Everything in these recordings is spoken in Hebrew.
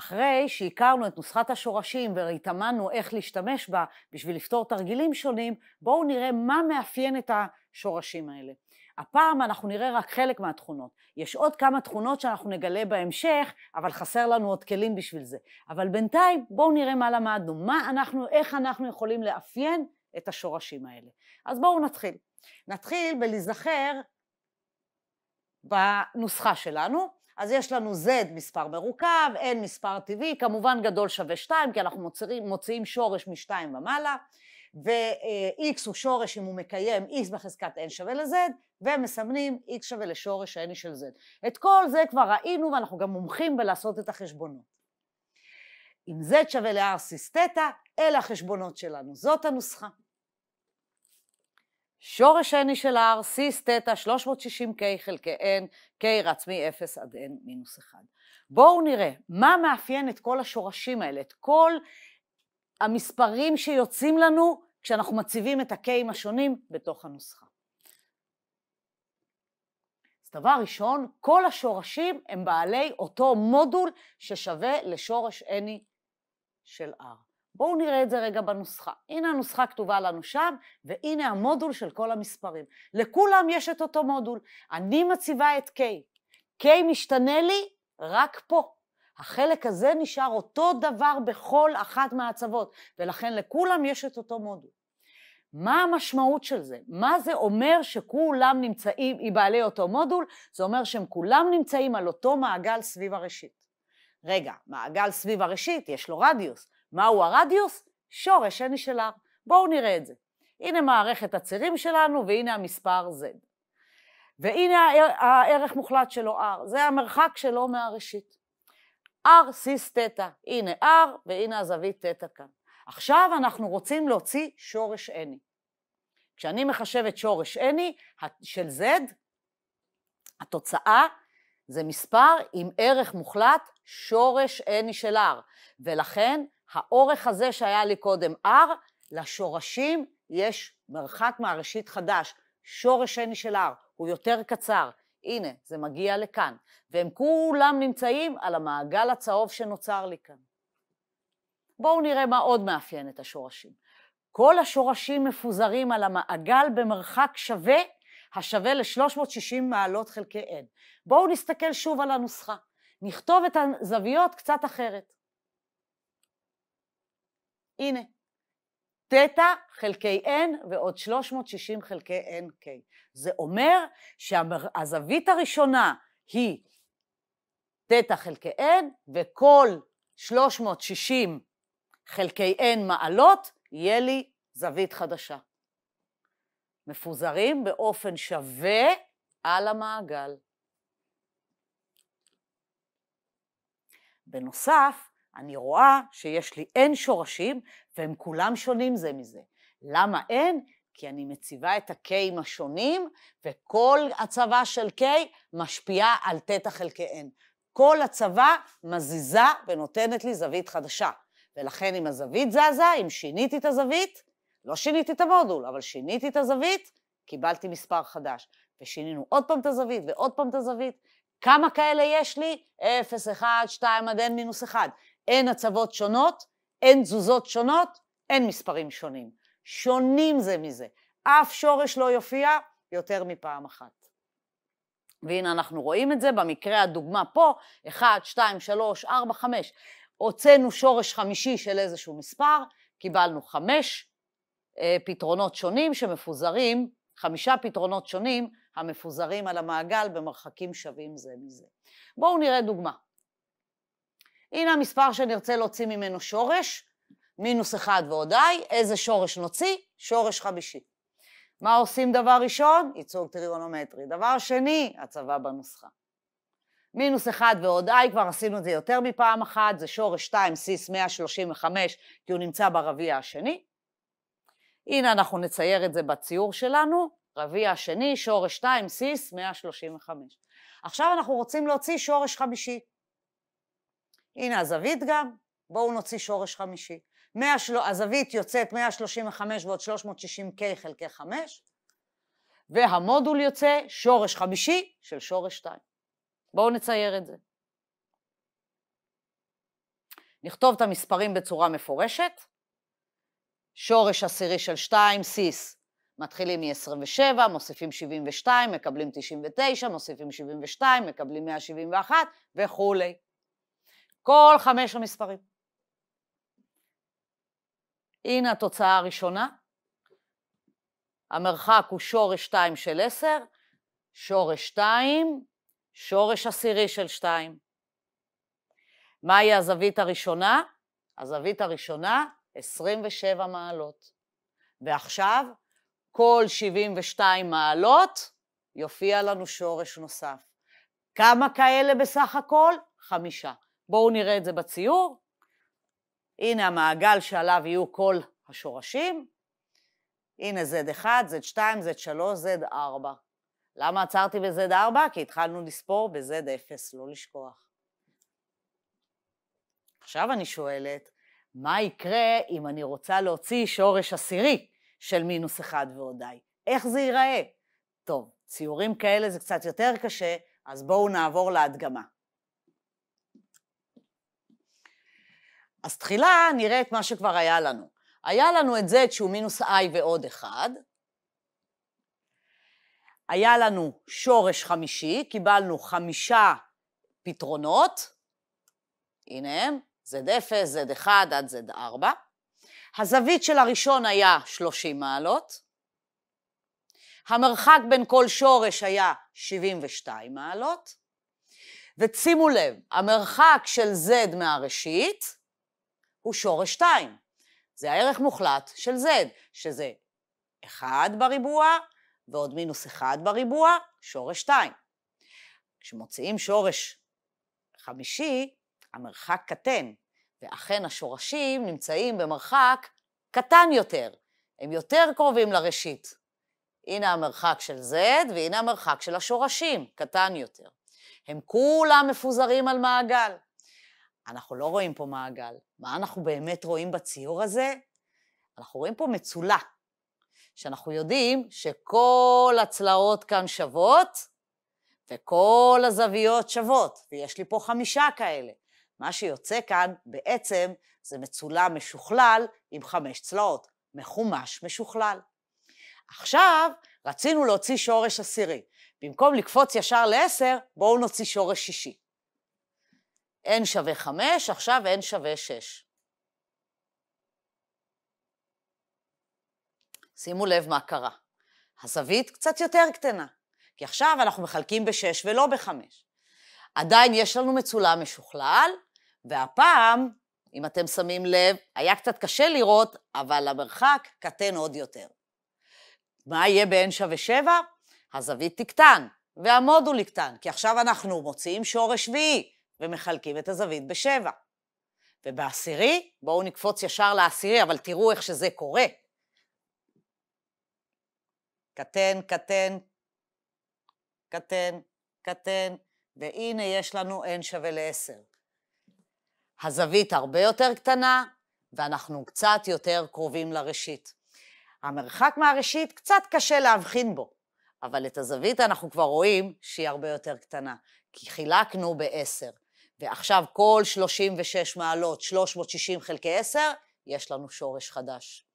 אחרי שהכרנו את נוסחת השורשים והתאמנו איך להשתמש בה בשביל לפתור תרגילים שונים, בואו נראה מה מאפיין את השורשים האלה. הפעם אנחנו נראה רק חלק מהתכונות. יש עוד כמה תכונות שאנחנו נגלה בהמשך, אבל חסר לנו עוד כלים בשביל זה. אבל בינתיים בואו נראה מה למדנו, מה אנחנו, איך אנחנו יכולים לאפיין את השורשים האלה. אז בואו נתחיל. נתחיל בלהיזכר בנוסחה שלנו, אז יש לנו z מספר מרוכב, n מספר טבעי, כמובן גדול שווה 2, כי אנחנו מוצאים, מוציאים שורש מ-2 ומעלה, ו-x הוא שורש אם הוא מקיים x בחזקת n שווה ל-z, ומסמנים x שווה לשורש ה-n של z. את כל זה כבר ראינו, ואנחנו גם מומחים בלעשות את החשבונות. אם z שווה ל-r סיס אלה החשבונות שלנו, זאת הנוסחה. שורש n של r, סיס תטא 360k חלקי n, k רץ מ-0 עד n מינוס 1. בואו נראה מה מאפיין את כל השורשים האלה, את כל המספרים שיוצאים לנו כשאנחנו מציבים את ה-k'ים השונים בתוך הנוסחה. אז דבר ראשון, כל השורשים הם בעלי אותו מודול ששווה לשורש n של r. בואו נראה את זה רגע בנוסחה. הנה הנוסחה כתובה לנו שם, והנה המודול של כל המספרים. לכולם יש את אותו מודול. אני מציבה את K. K משתנה לי רק פה. החלק הזה נשאר אותו דבר בכל אחת מההצבות, ולכן לכולם יש את אותו מודול. מה המשמעות של זה? מה זה אומר שכולם נמצאים, היא בעלי אותו מודול? זה אומר שהם כולם נמצאים על אותו מעגל סביב הראשית. רגע, מעגל סביב הראשית, יש לו רדיוס. מהו הרדיוס? שורש n של r. בואו נראה את זה. הנה מערכת הצירים שלנו והנה המספר z. והנה הערך מוחלט שלו r, זה המרחק שלו מהראשית. r סיס תטא, הנה r והנה הזווית תטא כאן. עכשיו אנחנו רוצים להוציא שורש n. כשאני מחשבת שורש n של z, התוצאה זה מספר עם ערך מוחלט שורש n של r, ולכן האורך הזה שהיה לי קודם R, לשורשים יש מרחק מהראשית חדש. שורש שני של R הוא יותר קצר. הנה, זה מגיע לכאן. והם כולם נמצאים על המעגל הצהוב שנוצר לי כאן. בואו נראה מה עוד מאפיין את השורשים. כל השורשים מפוזרים על המעגל במרחק שווה, השווה ל-360 מעלות חלקי n. בואו נסתכל שוב על הנוסחה. נכתוב את הזוויות קצת אחרת. הנה, תטא חלקי n ועוד 360 חלקי nk. זה אומר שהזווית הראשונה היא תטא חלקי n, וכל 360 חלקי n מעלות, יהיה לי זווית חדשה. מפוזרים באופן שווה על המעגל. בנוסף, אני רואה שיש לי N שורשים והם כולם שונים זה מזה. למה N? כי אני מציבה את ה-K'ים השונים, וכל הצבה של K משפיעה על תטא חלקי N. כל הצבה מזיזה ונותנת לי זווית חדשה. ולכן אם הזווית זזה, אם שיניתי את הזווית, לא שיניתי את המודול, אבל שיניתי את הזווית, קיבלתי מספר חדש. ושינינו עוד פעם את הזווית ועוד פעם את הזווית. כמה כאלה יש לי? 0, 1, 2 עד n מינוס 1. אין הצבות שונות, אין תזוזות שונות, אין מספרים שונים. שונים זה מזה. אף שורש לא יופיע יותר מפעם אחת. והנה אנחנו רואים את זה במקרה הדוגמה פה, 1, 2, 3, 4, 5. הוצאנו שורש חמישי של איזשהו מספר, קיבלנו חמש אה, פתרונות שונים שמפוזרים, חמישה פתרונות שונים המפוזרים על המעגל במרחקים שווים זה מזה. בואו נראה דוגמה. הנה המספר שנרצה להוציא ממנו שורש, מינוס אחד ועוד i, איזה שורש נוציא? שורש חמישי. מה עושים דבר ראשון? ייצוג טריגונומטרי. דבר שני, הצבה בנוסחה. מינוס אחד ועוד i, כבר עשינו את זה יותר מפעם אחת, זה שורש 2 סיס 135, כי הוא נמצא ברביע השני. הנה אנחנו נצייר את זה בציור שלנו, רביע השני, שורש 2 סיס 135. עכשיו אנחנו רוצים להוציא שורש חמישי. הנה הזווית גם, בואו נוציא שורש חמישי. 100, הזווית יוצאת 135 ועוד 360K חלקי 5, והמודול יוצא שורש חמישי של שורש 2. בואו נצייר את זה. נכתוב את המספרים בצורה מפורשת. שורש עשירי של 2, סיס, מתחילים מ-27, מוסיפים 72, מקבלים 99, מוסיפים 72, מקבלים 171 וכולי. כל חמש המספרים. הנה התוצאה הראשונה. המרחק הוא שורש 2 של 10, שורש 2, שורש עשירי של 2. מהי הזווית הראשונה? הזווית הראשונה, 27 מעלות. ועכשיו, כל 72 מעלות יופיע לנו שורש נוסף. כמה כאלה בסך הכל? חמישה. בואו נראה את זה בציור. הנה המעגל שעליו יהיו כל השורשים. הנה Z1, Z2, Z3, Z4. למה עצרתי ב-Z4? כי התחלנו לספור ב-Z0, לא לשכוח. עכשיו אני שואלת, מה יקרה אם אני רוצה להוציא שורש עשירי של מינוס אחד ועוד די? איך זה ייראה? טוב, ציורים כאלה זה קצת יותר קשה, אז בואו נעבור להדגמה. אז תחילה נראה את מה שכבר היה לנו. היה לנו את z שהוא מינוס i ועוד 1, היה לנו שורש חמישי, קיבלנו חמישה פתרונות, הנה הם, z0, z1 עד z4. הזווית של הראשון היה 30 מעלות, המרחק בין כל שורש היה 72 מעלות, ושימו לב, המרחק של z מהראשית הוא שורש 2. זה הערך מוחלט של z, שזה 1 בריבוע ועוד מינוס 1 בריבוע, שורש 2. כשמוציאים שורש חמישי, המרחק קטן, ואכן השורשים נמצאים במרחק קטן יותר. הם יותר קרובים לראשית. הנה המרחק של z והנה המרחק של השורשים, קטן יותר. הם כולם מפוזרים על מעגל. אנחנו לא רואים פה מעגל. מה אנחנו באמת רואים בציור הזה? אנחנו רואים פה מצולה, שאנחנו יודעים שכל הצלעות כאן שוות, וכל הזוויות שוות, ויש לי פה חמישה כאלה. מה שיוצא כאן בעצם זה מצולה משוכלל עם חמש צלעות, מחומש משוכלל. עכשיו רצינו להוציא שורש עשירי. במקום לקפוץ ישר לעשר, בואו נוציא שורש שישי. n שווה 5, עכשיו n שווה 6. שימו לב מה קרה. הזווית קצת יותר קטנה, כי עכשיו אנחנו מחלקים ב-6 ולא ב-5. עדיין יש לנו מצולם משוכלל, והפעם, אם אתם שמים לב, היה קצת קשה לראות, אבל המרחק קטן עוד יותר. מה יהיה ב-n שווה 7? הזווית תקטן, והמודול יקטן, כי עכשיו אנחנו מוציאים שורש v, ומחלקים את הזווית בשבע. ובעשירי, בואו נקפוץ ישר לעשירי, אבל תראו איך שזה קורה. קטן, קטן, קטן, קטן, והנה יש לנו n שווה ל-10. הזווית הרבה יותר קטנה, ואנחנו קצת יותר קרובים לראשית. המרחק מהראשית קצת קשה להבחין בו, אבל את הזווית אנחנו כבר רואים שהיא הרבה יותר קטנה, כי חילקנו ב-10. ועכשיו כל 36 מעלות, 360 חלקי 10, יש לנו שורש חדש.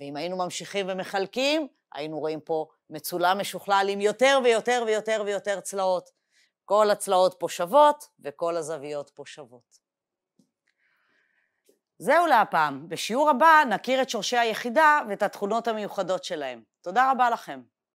ואם היינו ממשיכים ומחלקים, היינו רואים פה מצולם משוכלל עם יותר ויותר ויותר ויותר צלעות. כל הצלעות פה שוות, וכל הזוויות פה שוות. זהו להפעם. בשיעור הבא נכיר את שורשי היחידה ואת התכונות המיוחדות שלהם. תודה רבה לכם.